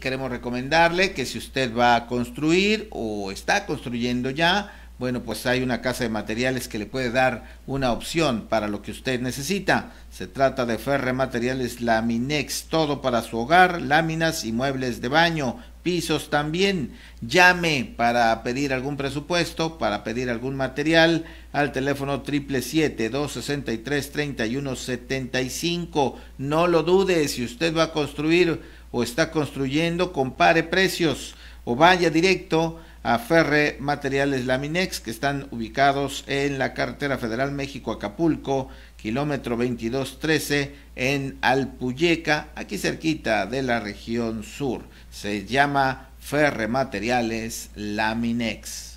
queremos recomendarle que si usted va a construir o está construyendo ya, bueno, pues hay una casa de materiales que le puede dar una opción para lo que usted necesita. Se trata de Ferre Materiales Laminex, todo para su hogar, láminas y muebles de baño, pisos también. Llame para pedir algún presupuesto, para pedir algún material al teléfono 777-263-3175. No lo dude, si usted va a construir o está construyendo, compare precios o vaya directo a Ferre Materiales Laminex, que están ubicados en la carretera federal México-Acapulco, kilómetro 2213, en Alpuyeca, aquí cerquita de la región sur. Se llama Ferre Materiales Laminex.